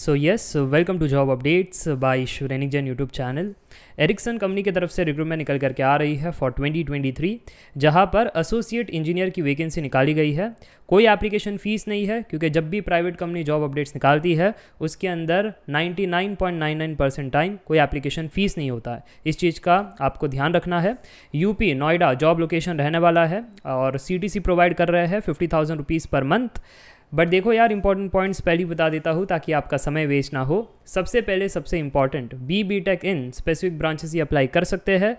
so yes welcome to job updates by शिवरैनिक Jain YouTube channel Ericsson company की तरफ से रिक्रूटमेंट निकल करके आ रही है फॉर 2023 जहां पर एसोसिएट इंजीनियर की वैकेंसी निकाली गई है कोई एप्लीकेशन फ़ीस नहीं है क्योंकि जब भी प्राइवेट कंपनी जॉब अपडेट्स निकालती है उसके अंदर 99.99 परसेंट टाइम कोई एप्लीकेशन फ़ीस नहीं होता है इस चीज़ का आपको ध्यान रखना है यूपी नोएडा जॉब लोकेशन रहने वाला है और सी प्रोवाइड कर रहे हैं fifty thousand rupees per month but देखो यार इंपॉर्टेंट पॉइंट्स पहले बता देता हूँ ताकि आपका समय वेस्ट ना हो सबसे पहले सबसे important B B tech in specific branches ही अप्लाई कर सकते हैं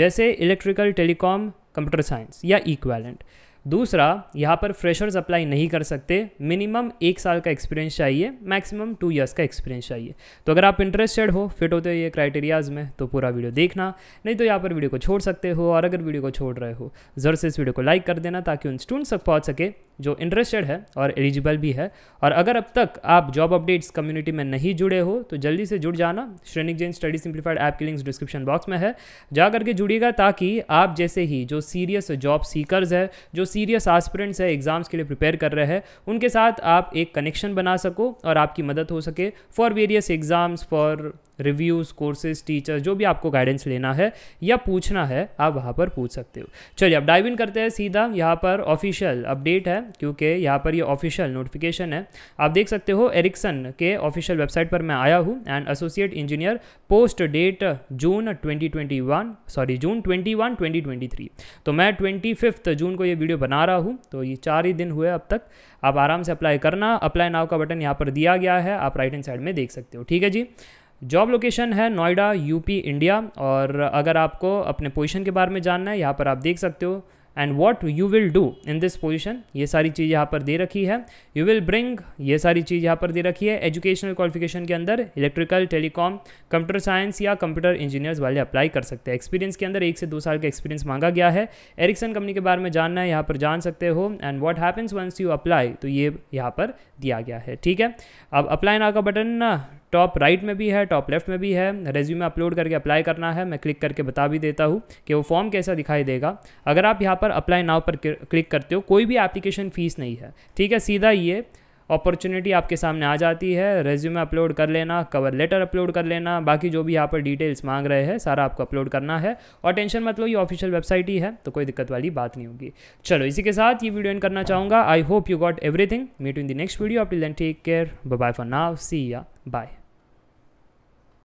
जैसे इलेक्ट्रिकल टेलीकॉम कंप्यूटर साइंस या इक्वेलेंट दूसरा यहाँ पर फ्रेशर्स अप्लाई नहीं कर सकते मिनिमम एक साल का एक्सपीरियंस चाहिए मैक्सिमम टू इयर्स का एक्सपीरियंस चाहिए तो अगर आप इंटरेस्टेड हो फिट होते हो ये क्राइटेरियाज़ में तो पूरा वीडियो देखना नहीं तो यहाँ पर वीडियो को छोड़ सकते हो और अगर वीडियो को छोड़ रहे हो ज़र से इस वीडियो को लाइक कर देना ताकि उन स्टूडेंट्स तक पहुँच सके जो इंटरेस्टेड है और एलिजिबल भी है और अगर अब तक आप जॉब अपडेट्स कम्युनिटी में नहीं जुड़े हो तो जल्दी से जुड़ जाना Shrenik Jain study simplified app की लिंक्स डिस्क्रिप्शन बॉक्स में है जा करके जुड़िएगा ताकि आप जैसे ही जो सीरियस जॉब सीकर्स है जो सीरियस आस्पिरेंट्स है एग्ज़ाम्स के लिए प्रिपेयर कर रहे हैं उनके साथ आप एक कनेक्शन बना सको और आपकी मदद हो सके for various exams for reviews courses teachers जो भी आपको गाइडेंस लेना है या पूछना है आप वहाँ पर पूछ सकते हो चलिए अब डाइव इन करते हैं सीधा यहाँ पर ऑफिशियल अपडेट है क्योंकि यहाँ पर ये यह ऑफिशियल नोटिफिकेशन है आप देख सकते हो एरिक्सन के ऑफिशियल वेबसाइट पर मैं आया हूँ and associate engineer post date June twenty sorry June twenty one तो मैं ट्वेंटी जून को ये वीडियो बना रहा हूँ तो ये चार ही दिन हुए अब तक आप आराम से अप्लाई करना अप्लाई नाव का बटन यहाँ पर दिया गया है आप राइट हैंड साइड में देख सकते हो ठीक है जी जॉब लोकेशन है नोएडा यूपी इंडिया और अगर आपको अपने पोजीशन के बारे में जानना है यहाँ पर आप देख सकते हो and what you will do in this position ये सारी चीज़ यहाँ पर दे रखी है यू विल ब्रिंग ये सारी चीज़ यहाँ पर दे रखी है एजुकेशनल क्वालिफिकेशन के अंदर इलेक्ट्रिकल टेलीकॉम कंप्यूटर साइंस या कंप्यूटर इंजीनियर्स वाले अप्लाई कर सकते हैं एक्सपीरियंस के अंदर एक से दो साल का एक्सपीरियंस मांगा गया है एरिक्सन कंपनी के बारे में जानना है यहाँ पर जान सकते हो and what happens once you apply तो ये यहाँ पर दिया गया है ठीक है अब अप्लाई ना का बटन टॉप राइट में भी है टॉप लेफ्ट में भी है रेज्यूमे अपलोड करके अप्लाई करना है मैं क्लिक करके बता भी देता हूँ कि वो फॉर्म कैसा दिखाई देगा अगर आप यहाँ पर अप्लाई नाव पर क्लिक करते हो कोई भी एप्लीकेशन फ़ीस नहीं है ठीक है सीधा ये अपॉर्चुनिटी आपके सामने आ जाती है रेज्यूमे अपलोड कर लेना कवर लेटर अपलोड कर लेना बाकी जो भी यहाँ पर डिटेल्स मांग रहे हैं सारा आपको अपलोड करना है और टेंशन मतलब ये ऑफिशियल वेबसाइट ही है तो कोई दिक्कत वाली बात नहीं होगी चलो इसी के साथ ये वीडियो एंड करना चाहूँगा I hope you got everything meet in the next video आप till then take care bye for now see ya bye